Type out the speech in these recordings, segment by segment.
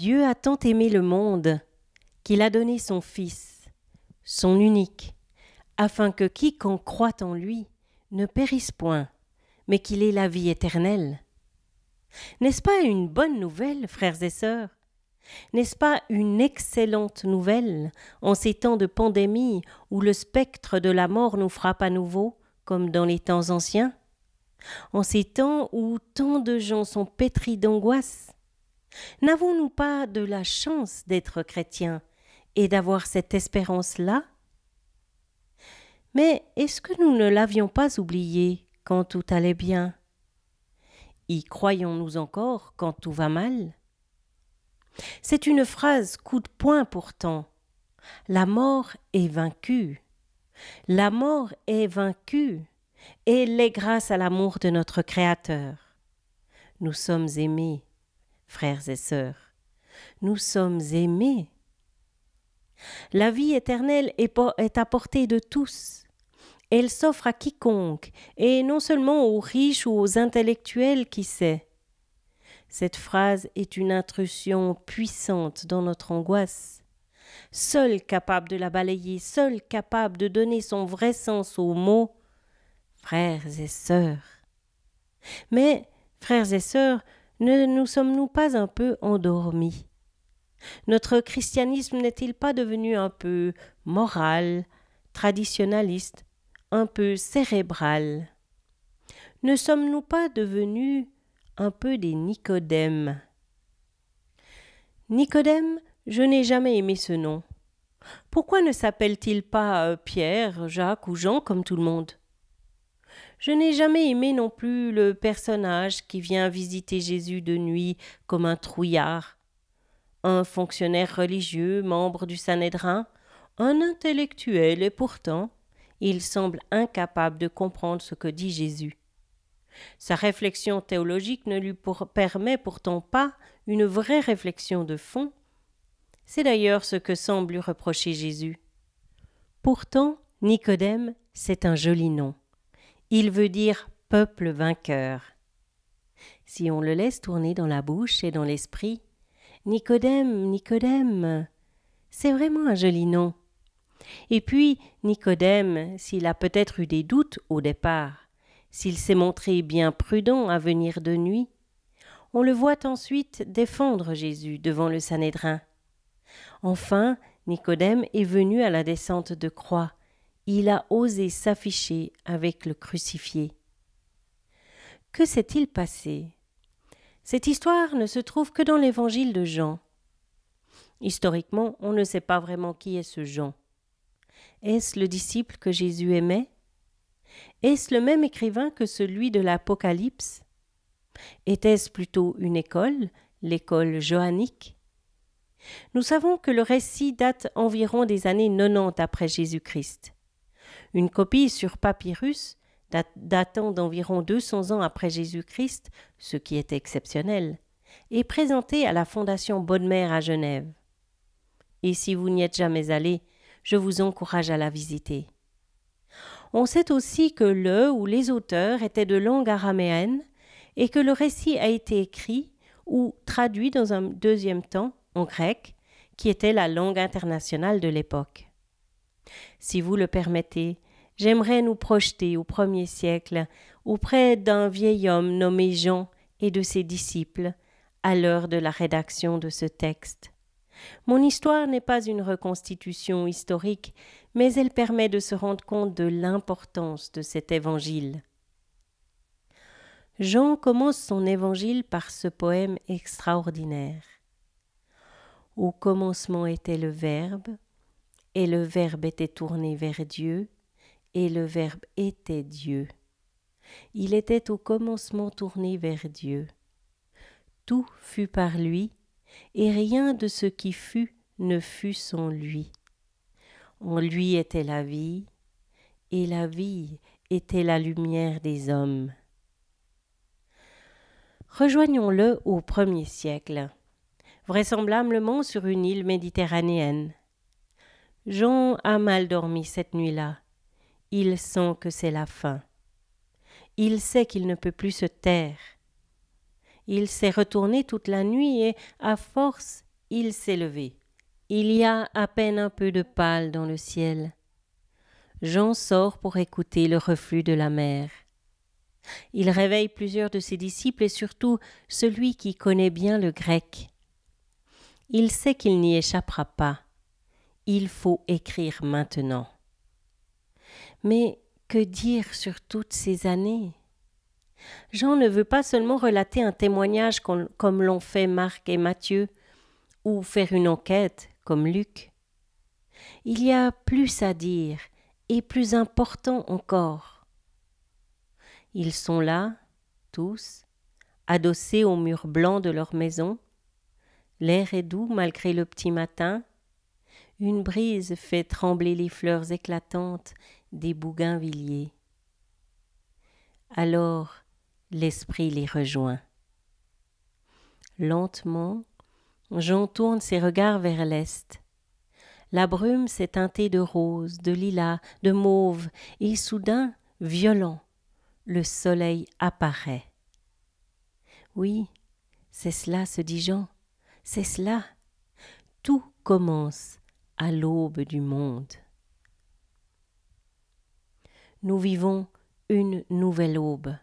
Dieu a tant aimé le monde qu'il a donné son Fils, son unique, afin que quiconque croit en lui ne périsse point, mais qu'il ait la vie éternelle. N'est-ce pas une bonne nouvelle, frères et sœurs N'est-ce pas une excellente nouvelle en ces temps de pandémie où le spectre de la mort nous frappe à nouveau, comme dans les temps anciens En ces temps où tant de gens sont pétris d'angoisse, N'avons-nous pas de la chance d'être chrétiens et d'avoir cette espérance-là Mais est-ce que nous ne l'avions pas oubliée quand tout allait bien Y croyons-nous encore quand tout va mal C'est une phrase coup de poing pourtant. La mort est vaincue. La mort est vaincue, et est grâce à l'amour de notre Créateur. Nous sommes aimés frères et sœurs. Nous sommes aimés. La vie éternelle est à portée de tous. Elle s'offre à quiconque, et non seulement aux riches ou aux intellectuels qui sait. Cette phrase est une intrusion puissante dans notre angoisse. Seul capable de la balayer, seul capable de donner son vrai sens aux mots, frères et sœurs. Mais, frères et sœurs, ne nous sommes-nous pas un peu endormis Notre christianisme n'est-il pas devenu un peu moral, traditionnaliste, un peu cérébral Ne sommes-nous pas devenus un peu des Nicodèmes Nicodème, je n'ai jamais aimé ce nom. Pourquoi ne s'appelle-t-il pas euh, Pierre, Jacques ou Jean comme tout le monde je n'ai jamais aimé non plus le personnage qui vient visiter Jésus de nuit comme un trouillard. Un fonctionnaire religieux, membre du Sanhédrin, un intellectuel et pourtant, il semble incapable de comprendre ce que dit Jésus. Sa réflexion théologique ne lui permet pourtant pas une vraie réflexion de fond. C'est d'ailleurs ce que semble lui reprocher Jésus. Pourtant, Nicodème, c'est un joli nom. Il veut dire peuple vainqueur. Si on le laisse tourner dans la bouche et dans l'esprit, Nicodème, Nicodème, c'est vraiment un joli nom. Et puis, Nicodème, s'il a peut-être eu des doutes au départ, s'il s'est montré bien prudent à venir de nuit, on le voit ensuite défendre Jésus devant le Sanhédrin. Enfin, Nicodème est venu à la descente de croix, il a osé s'afficher avec le crucifié. Que s'est-il passé Cette histoire ne se trouve que dans l'évangile de Jean. Historiquement, on ne sait pas vraiment qui est ce Jean. Est-ce le disciple que Jésus aimait Est-ce le même écrivain que celui de l'Apocalypse Était-ce plutôt une école, l'école johannique Nous savons que le récit date environ des années 90 après Jésus-Christ. Une copie sur papyrus datant d'environ 200 ans après Jésus-Christ, ce qui est exceptionnel, est présentée à la Fondation Bonne-Mère à Genève. Et si vous n'y êtes jamais allé, je vous encourage à la visiter. On sait aussi que le ou les auteurs étaient de langue araméenne et que le récit a été écrit ou traduit dans un deuxième temps en grec, qui était la langue internationale de l'époque. Si vous le permettez, j'aimerais nous projeter au premier siècle auprès d'un vieil homme nommé Jean et de ses disciples à l'heure de la rédaction de ce texte. Mon histoire n'est pas une reconstitution historique, mais elle permet de se rendre compte de l'importance de cet évangile. Jean commence son évangile par ce poème extraordinaire. Au commencement était le Verbe, et le Verbe était tourné vers Dieu, et le Verbe était Dieu. Il était au commencement tourné vers Dieu. Tout fut par lui, et rien de ce qui fut ne fut sans lui. En lui était la vie, et la vie était la lumière des hommes. Rejoignons-le au premier siècle, vraisemblablement sur une île méditerranéenne. Jean a mal dormi cette nuit-là. Il sent que c'est la fin. Il sait qu'il ne peut plus se taire. Il s'est retourné toute la nuit et, à force, il s'est levé. Il y a à peine un peu de pâle dans le ciel. Jean sort pour écouter le reflux de la mer. Il réveille plusieurs de ses disciples et surtout celui qui connaît bien le grec. Il sait qu'il n'y échappera pas. Il faut écrire maintenant. Mais que dire sur toutes ces années Jean ne veut pas seulement relater un témoignage comme l'ont fait Marc et Matthieu, ou faire une enquête comme Luc. Il y a plus à dire, et plus important encore. Ils sont là, tous, adossés au mur blanc de leur maison. L'air est doux malgré le petit matin, une brise fait trembler les fleurs éclatantes des bougainvilliers. Alors l'esprit les rejoint. Lentement, Jean tourne ses regards vers l'est. La brume s'est teintée de rose, de lilas, de mauve, et soudain, violent, le soleil apparaît. Oui, c'est cela, se dit Jean, c'est cela. Tout commence à l'aube du monde. Nous vivons une nouvelle aube.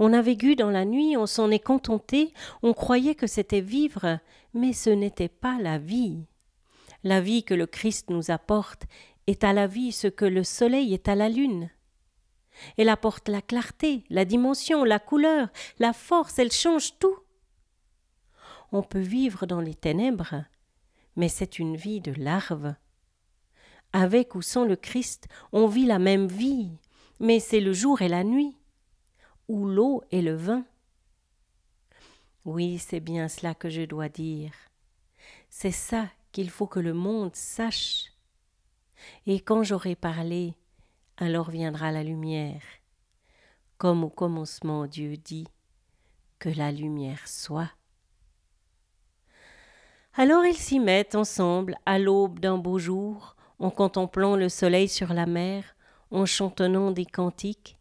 On a vécu dans la nuit, on s'en est contenté, on croyait que c'était vivre, mais ce n'était pas la vie. La vie que le Christ nous apporte est à la vie ce que le soleil est à la lune. Elle apporte la clarté, la dimension, la couleur, la force, elle change tout. On peut vivre dans les ténèbres, mais c'est une vie de larve. Avec ou sans le Christ, on vit la même vie, mais c'est le jour et la nuit, ou l'eau et le vin. Oui, c'est bien cela que je dois dire. C'est ça qu'il faut que le monde sache. Et quand j'aurai parlé, alors viendra la lumière, comme au commencement Dieu dit, que la lumière soit. Alors ils s'y mettent ensemble à l'aube d'un beau jour, en contemplant le soleil sur la mer, en chantonnant des cantiques.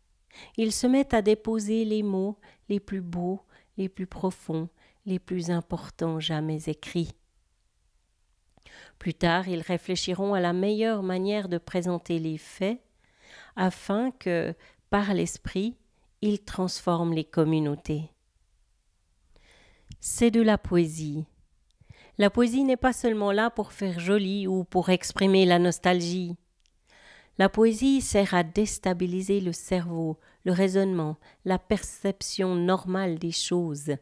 Ils se mettent à déposer les mots les plus beaux, les plus profonds, les plus importants jamais écrits. Plus tard, ils réfléchiront à la meilleure manière de présenter les faits, afin que, par l'esprit, ils transforment les communautés. C'est de la poésie, la poésie n'est pas seulement là pour faire joli ou pour exprimer la nostalgie. La poésie sert à déstabiliser le cerveau, le raisonnement, la perception normale des choses,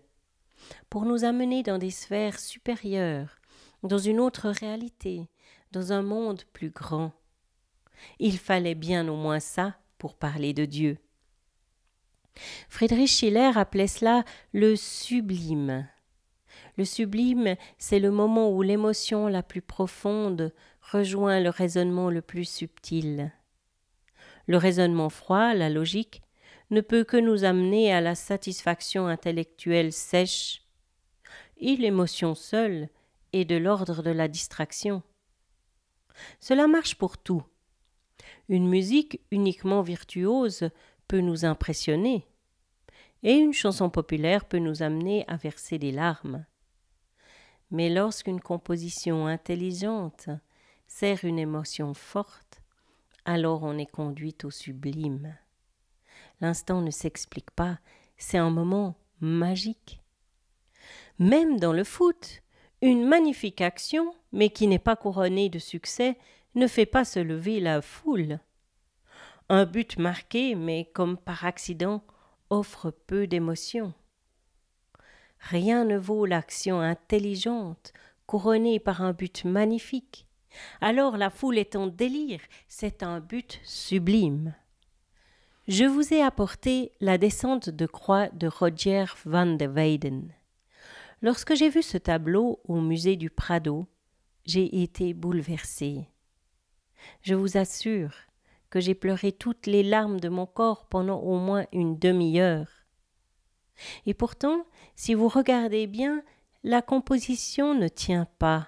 pour nous amener dans des sphères supérieures, dans une autre réalité, dans un monde plus grand. Il fallait bien au moins ça pour parler de Dieu. Friedrich Schiller appelait cela le sublime. Le sublime, c'est le moment où l'émotion la plus profonde rejoint le raisonnement le plus subtil. Le raisonnement froid, la logique, ne peut que nous amener à la satisfaction intellectuelle sèche, et l'émotion seule est de l'ordre de la distraction. Cela marche pour tout. Une musique uniquement virtuose peut nous impressionner, et une chanson populaire peut nous amener à verser des larmes. Mais lorsqu'une composition intelligente sert une émotion forte, alors on est conduit au sublime. L'instant ne s'explique pas, c'est un moment magique. Même dans le foot, une magnifique action, mais qui n'est pas couronnée de succès, ne fait pas se lever la foule. Un but marqué, mais comme par accident, offre peu d'émotion. Rien ne vaut l'action intelligente, couronnée par un but magnifique. Alors la foule est en délire, c'est un but sublime. Je vous ai apporté la descente de croix de Roger van de Weyden. Lorsque j'ai vu ce tableau au musée du Prado, j'ai été bouleversé. Je vous assure que j'ai pleuré toutes les larmes de mon corps pendant au moins une demi-heure. Et pourtant, si vous regardez bien, la composition ne tient pas.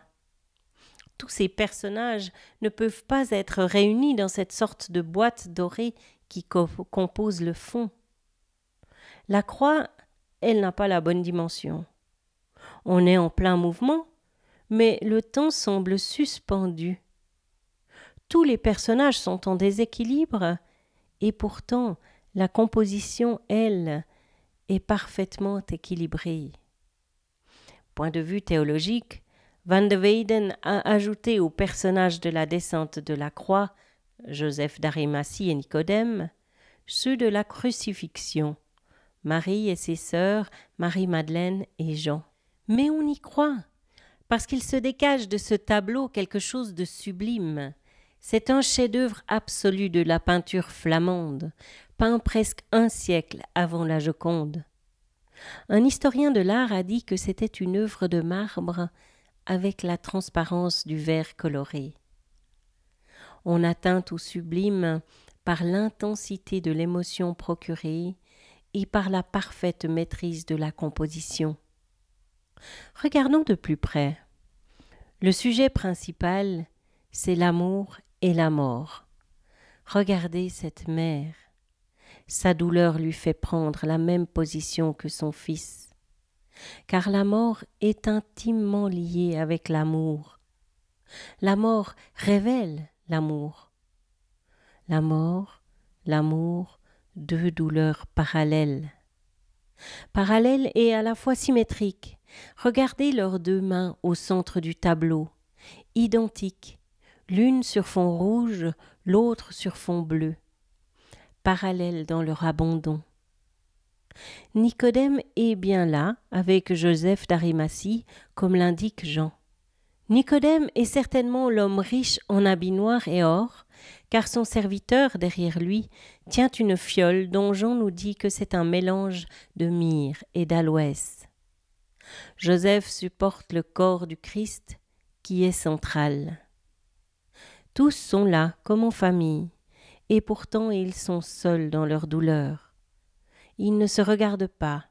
Tous ces personnages ne peuvent pas être réunis dans cette sorte de boîte dorée qui compose le fond. La croix, elle n'a pas la bonne dimension. On est en plein mouvement, mais le temps semble suspendu. Tous les personnages sont en déséquilibre, et pourtant la composition, elle, est parfaitement équilibré. Point de vue théologique, Van de Weyden a ajouté au personnage de la descente de la croix, Joseph d'Arimathie et Nicodème, ceux de la crucifixion, Marie et ses sœurs, Marie-Madeleine et Jean. Mais on y croit, parce qu'il se dégage de ce tableau quelque chose de sublime, c'est un chef-d'œuvre absolu de la peinture flamande, peint presque un siècle avant la Joconde. Un historien de l'art a dit que c'était une œuvre de marbre avec la transparence du verre coloré. On atteint au sublime par l'intensité de l'émotion procurée et par la parfaite maîtrise de la composition. Regardons de plus près. Le sujet principal, c'est l'amour et la mort. Regardez cette mère. Sa douleur lui fait prendre la même position que son fils, car la mort est intimement liée avec l'amour. La mort révèle l'amour. La mort, l'amour, deux douleurs parallèles. Parallèles et à la fois symétriques. Regardez leurs deux mains au centre du tableau, identiques, l'une sur fond rouge, l'autre sur fond bleu, parallèles dans leur abandon. Nicodème est bien là, avec Joseph d'Arimatie, comme l'indique Jean. Nicodème est certainement l'homme riche en habits noirs et or, car son serviteur, derrière lui, tient une fiole dont Jean nous dit que c'est un mélange de myrrhe et d'aloès. Joseph supporte le corps du Christ qui est central. Tous sont là, comme en famille, et pourtant ils sont seuls dans leur douleur. Ils ne se regardent pas,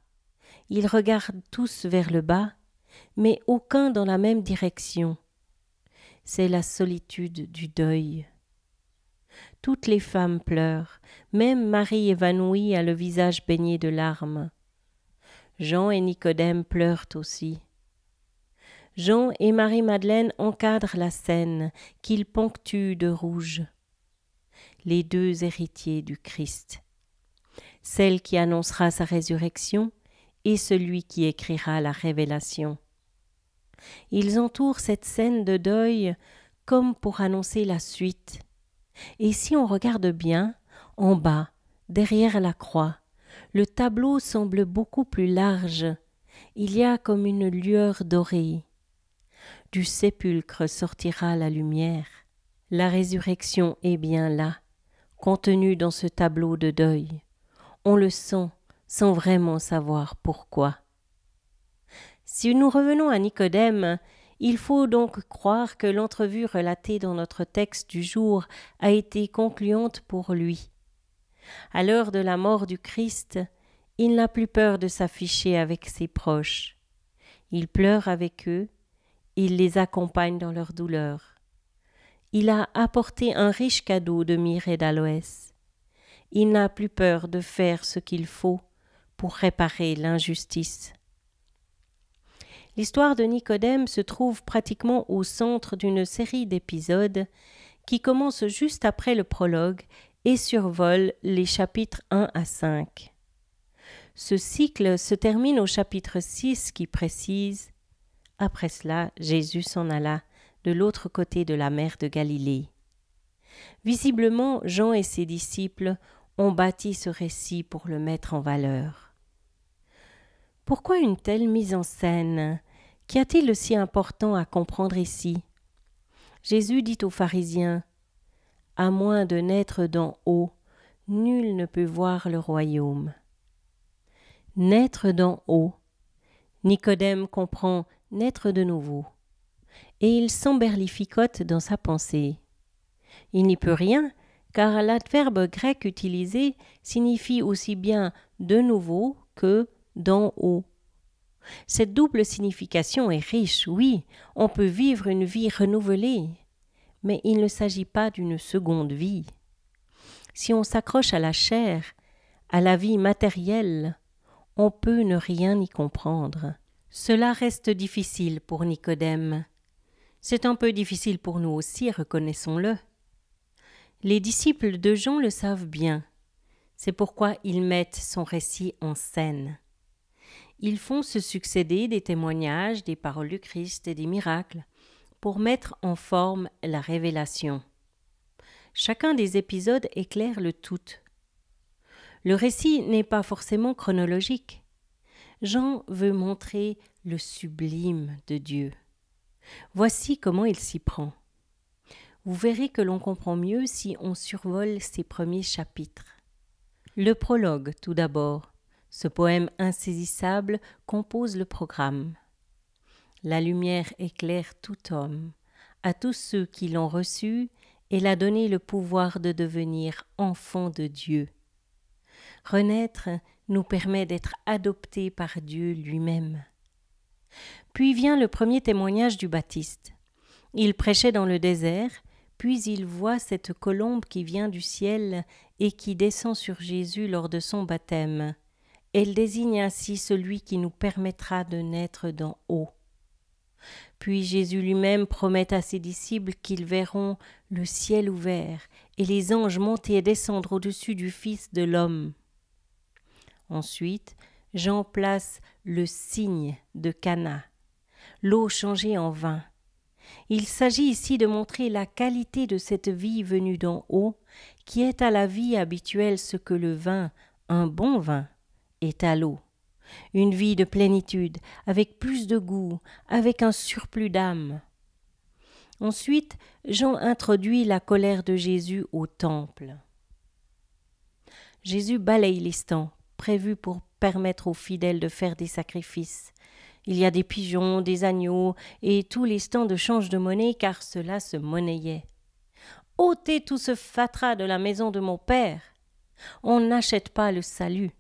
ils regardent tous vers le bas, mais aucun dans la même direction. C'est la solitude du deuil. Toutes les femmes pleurent, même Marie évanouie a le visage baigné de larmes. Jean et Nicodème pleurent aussi. Jean et Marie-Madeleine encadrent la scène qu'ils ponctuent de rouge. Les deux héritiers du Christ. Celle qui annoncera sa résurrection et celui qui écrira la révélation. Ils entourent cette scène de deuil comme pour annoncer la suite. Et si on regarde bien, en bas, derrière la croix, le tableau semble beaucoup plus large. Il y a comme une lueur dorée. Du sépulcre sortira la lumière. La résurrection est bien là, contenue dans ce tableau de deuil. On le sent sans vraiment savoir pourquoi. Si nous revenons à Nicodème, il faut donc croire que l'entrevue relatée dans notre texte du jour a été concluante pour lui. À l'heure de la mort du Christ, il n'a plus peur de s'afficher avec ses proches. Il pleure avec eux, il les accompagne dans leur douleur. Il a apporté un riche cadeau de myrrhe d'aloès. Il n'a plus peur de faire ce qu'il faut pour réparer l'injustice. L'histoire de Nicodème se trouve pratiquement au centre d'une série d'épisodes qui commence juste après le prologue et survole les chapitres 1 à 5. Ce cycle se termine au chapitre 6 qui précise après cela, Jésus s'en alla de l'autre côté de la mer de Galilée. Visiblement, Jean et ses disciples ont bâti ce récit pour le mettre en valeur. Pourquoi une telle mise en scène Qu'y a-t-il de si important à comprendre ici Jésus dit aux pharisiens À moins de naître d'en haut, nul ne peut voir le royaume. Naître d'en haut. Nicodème comprend naître de nouveau. Et il s'emberlificote dans sa pensée. Il n'y peut rien, car l'adverbe grec utilisé signifie aussi bien de nouveau que d'en haut. Cette double signification est riche, oui, on peut vivre une vie renouvelée, mais il ne s'agit pas d'une seconde vie. Si on s'accroche à la chair, à la vie matérielle, on peut ne rien y comprendre. Cela reste difficile pour Nicodème. C'est un peu difficile pour nous aussi, reconnaissons-le. Les disciples de Jean le savent bien. C'est pourquoi ils mettent son récit en scène. Ils font se succéder des témoignages des paroles du Christ et des miracles pour mettre en forme la révélation. Chacun des épisodes éclaire le tout. Le récit n'est pas forcément chronologique. Jean veut montrer le sublime de Dieu. Voici comment il s'y prend. Vous verrez que l'on comprend mieux si on survole ces premiers chapitres. Le prologue, tout d'abord. Ce poème insaisissable compose le programme. La lumière éclaire tout homme, à tous ceux qui l'ont reçu, et a donné le pouvoir de devenir enfant de Dieu. Renaître, nous permet d'être adoptés par Dieu lui-même. Puis vient le premier témoignage du Baptiste. Il prêchait dans le désert, puis il voit cette colombe qui vient du ciel et qui descend sur Jésus lors de son baptême. Elle désigne ainsi celui qui nous permettra de naître d'en haut. Puis Jésus lui-même promet à ses disciples qu'ils verront le ciel ouvert et les anges monter et descendre au-dessus du Fils de l'homme. Ensuite, Jean place le signe de Cana, l'eau changée en vin. Il s'agit ici de montrer la qualité de cette vie venue d'en haut, qui est à la vie habituelle ce que le vin, un bon vin, est à l'eau. Une vie de plénitude, avec plus de goût, avec un surplus d'âme. Ensuite, Jean introduit la colère de Jésus au temple. Jésus balaye stands. Prévu pour permettre aux fidèles de faire des sacrifices. Il y a des pigeons, des agneaux, et tous les stands de change de monnaie, car cela se monnayait. Ôtez tout ce fatras de la maison de mon père. On n'achète pas le salut.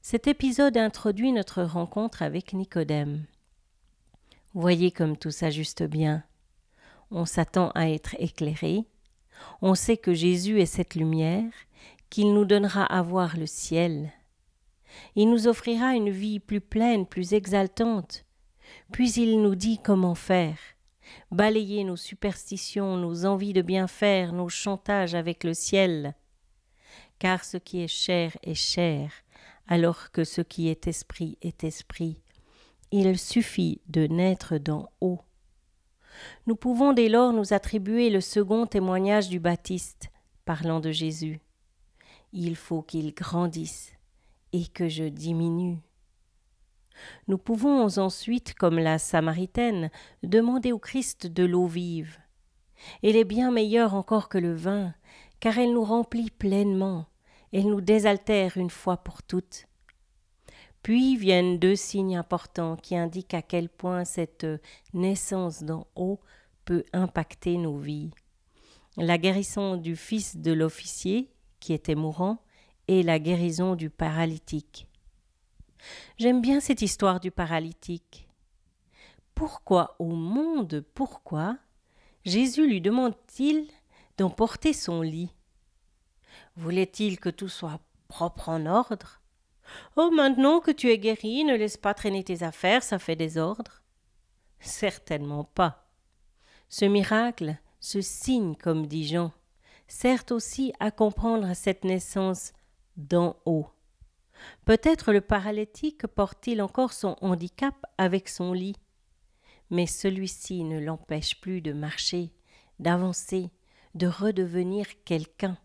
Cet épisode introduit notre rencontre avec Nicodème. Voyez comme tout s'ajuste bien. On s'attend à être éclairé, on sait que Jésus est cette lumière, qu'il nous donnera à voir le ciel. Il nous offrira une vie plus pleine, plus exaltante. Puis il nous dit comment faire balayer nos superstitions, nos envies de bien faire, nos chantages avec le ciel. Car ce qui est cher est cher, alors que ce qui est esprit est esprit. Il suffit de naître d'en haut. Nous pouvons dès lors nous attribuer le second témoignage du Baptiste, parlant de Jésus. Il faut qu'il grandisse et que je diminue. Nous pouvons ensuite, comme la Samaritaine, demander au Christ de l'eau vive. Elle est bien meilleure encore que le vin, car elle nous remplit pleinement, elle nous désaltère une fois pour toutes. Puis viennent deux signes importants qui indiquent à quel point cette naissance d'en haut peut impacter nos vies. La guérison du fils de l'officier, qui était mourant, et la guérison du paralytique. J'aime bien cette histoire du paralytique. Pourquoi au monde, pourquoi Jésus lui demande-t-il d'emporter son lit Voulait-il que tout soit propre en ordre Oh, maintenant que tu es guéri, ne laisse pas traîner tes affaires, ça fait désordre. Certainement pas. Ce miracle, ce signe, comme dit Jean, sert aussi à comprendre cette naissance d'en haut. Peut-être le paralytique porte-t-il encore son handicap avec son lit, mais celui-ci ne l'empêche plus de marcher, d'avancer, de redevenir quelqu'un.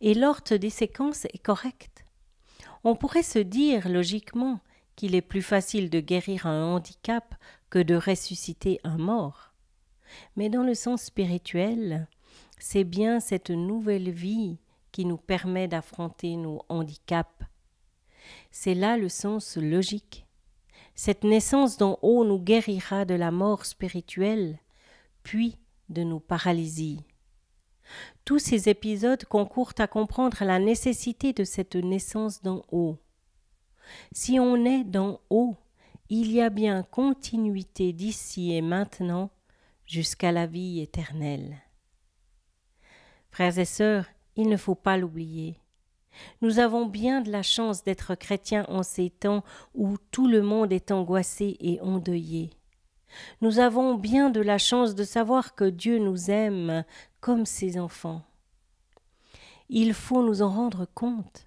Et l'orte des séquences est correct. On pourrait se dire logiquement qu'il est plus facile de guérir un handicap que de ressusciter un mort. Mais dans le sens spirituel, c'est bien cette nouvelle vie qui nous permet d'affronter nos handicaps. C'est là le sens logique. Cette naissance d'en haut nous guérira de la mort spirituelle, puis de nos paralysies. Tous ces épisodes concourent à comprendre la nécessité de cette naissance d'en haut. Si on est d'en haut, il y a bien continuité d'ici et maintenant jusqu'à la vie éternelle. Frères et sœurs, il ne faut pas l'oublier. Nous avons bien de la chance d'être chrétiens en ces temps où tout le monde est angoissé et endeuillé. Nous avons bien de la chance de savoir que Dieu nous aime comme ses enfants. Il faut nous en rendre compte.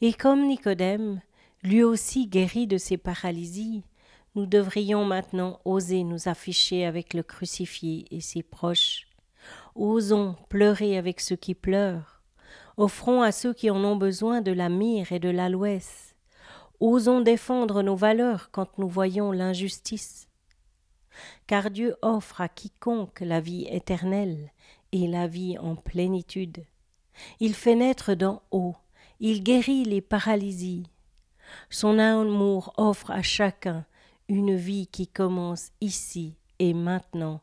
Et comme Nicodème, lui aussi guéri de ses paralysies, nous devrions maintenant oser nous afficher avec le crucifié et ses proches, Osons pleurer avec ceux qui pleurent. Offrons à ceux qui en ont besoin de la mire et de louesse. Osons défendre nos valeurs quand nous voyons l'injustice. Car Dieu offre à quiconque la vie éternelle et la vie en plénitude. Il fait naître d'en haut, il guérit les paralysies. Son amour offre à chacun une vie qui commence ici et maintenant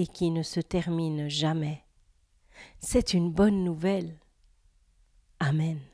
et qui ne se termine jamais. C'est une bonne nouvelle. Amen.